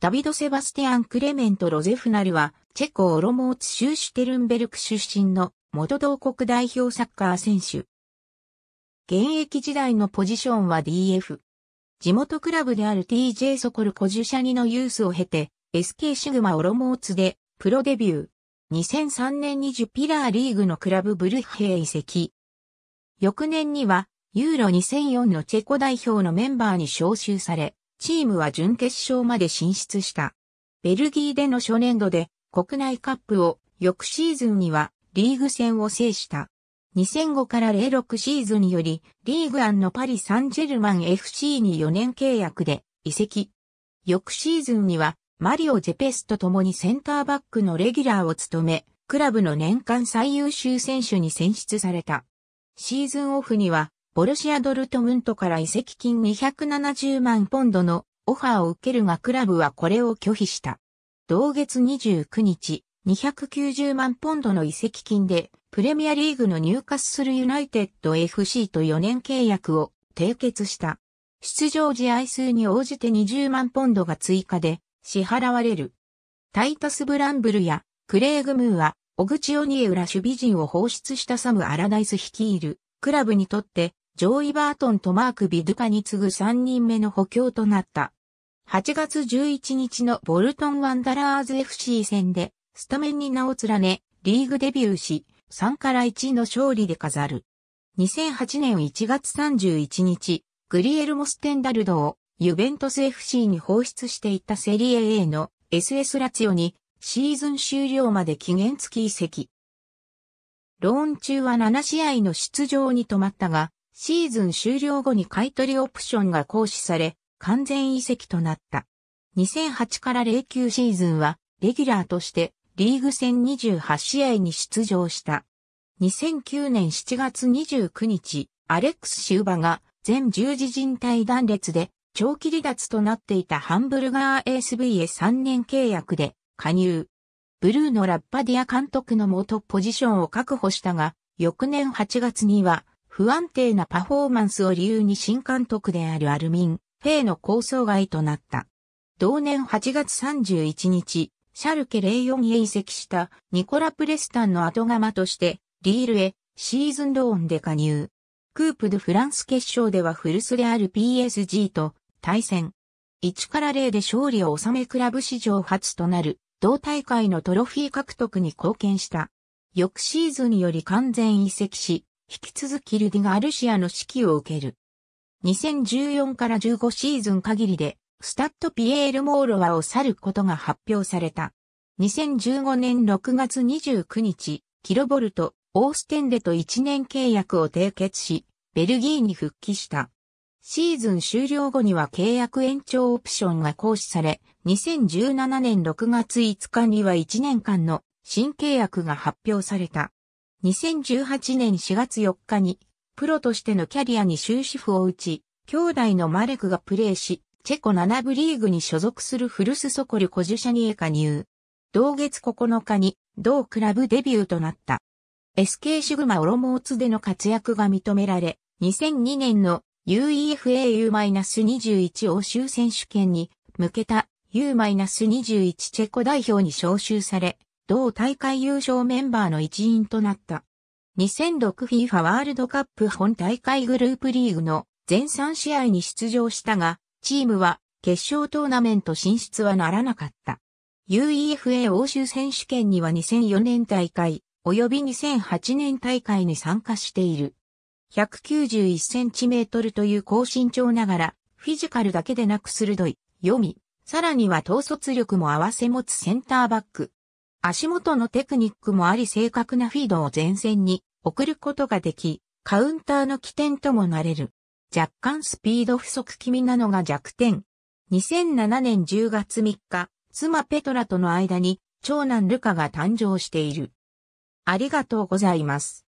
ダビド・セバスティアン・クレメント・ロゼフナルは、チェコ・オロモーツ州シュテルンベルク出身の元同国代表サッカー選手。現役時代のポジションは DF。地元クラブである TJ ソコル・コジュシャニのユースを経て、SK シグマ・オロモーツでプロデビュー。2003年にジュピラーリーグのクラブブルッヘへ移籍。翌年には、ユーロ2004のチェコ代表のメンバーに招集され、チームは準決勝まで進出した。ベルギーでの初年度で国内カップを翌シーズンにはリーグ戦を制した。2005から06シーズンよりリーグアンのパリ・サンジェルマン FC に4年契約で移籍。翌シーズンにはマリオ・ジェペスと共にセンターバックのレギュラーを務め、クラブの年間最優秀選手に選出された。シーズンオフにはボルシア・ドルトムントから移籍金270万ポンドのオファーを受けるがクラブはこれを拒否した。同月29日、290万ポンドの移籍金でプレミアリーグの入荷するユナイテッド FC と4年契約を締結した。出場試合数に応じて20万ポンドが追加で支払われる。タイタス・ブランブルやクレイグ・ムーは、小口オニエウラ守備陣を放出したサム・アラダイス率いるクラブにとってジョーイ・バートンとマーク・ビドゥカに次ぐ3人目の補強となった。8月11日のボルトン・ワンダラーズ FC 戦で、スタメンに名を連ね、リーグデビューし、3から1の勝利で飾る。2008年1月31日、グリエルモ・ステンダルドをユベントス FC に放出していたセリエ A の SS ラツヨにシーズン終了まで期限付き移籍。ローン中は7試合の出場に止まったが、シーズン終了後に買取オプションが行使され、完全移籍となった。2008から09シーズンは、レギュラーとしてリーグ戦28試合に出場した。2009年7月29日、アレックス・シューバが全十字靭帯断裂で長期離脱となっていたハンブルガー ASV へ3年契約で加入。ブルーのラッパディア監督の元ポジションを確保したが、翌年8月には不安定なパフォーマンスを理由に新監督であるアルミン、フェイの構想外となった。同年8月31日、シャルケ04へ移籍したニコラ・プレスタンの後釜として、リールへシーズンローンで加入。クープ・ド・フランス決勝では古巣である PSG と対戦。1から0で勝利を収めクラブ史上初となる同大会のトロフィー獲得に貢献した。翌シーズンより完全移籍し、引き続きルディガルシアの指揮を受ける。2014から15シーズン限りで、スタッドピエール・モーロワを去ることが発表された。2015年6月29日、キロボルト、オーステンレと1年契約を締結し、ベルギーに復帰した。シーズン終了後には契約延長オプションが行使され、2017年6月5日には1年間の新契約が発表された。2018年4月4日に、プロとしてのキャリアに終止符を打ち、兄弟のマレクがプレーし、チェコ7部リーグに所属するフルスソコル・コジュシャニへ加入。同月9日に、同クラブデビューとなった。SK シグマオロモーツでの活躍が認められ、2002年の UEFAU-21 欧州選手権に向けた U-21 チェコ代表に招集され、同大会優勝メンバーの一員となった。2006FIFA ワールドカップ本大会グループリーグの全3試合に出場したが、チームは決勝トーナメント進出はならなかった。UEFA 欧州選手権には2004年大会、及び2008年大会に参加している。191センチメートルという高身長ながら、フィジカルだけでなく鋭い、読み、さらには統率力も合わせ持つセンターバック、足元のテクニックもあり正確なフィードを前線に送ることができ、カウンターの起点ともなれる。若干スピード不足気味なのが弱点。2007年10月3日、妻ペトラとの間に長男ルカが誕生している。ありがとうございます。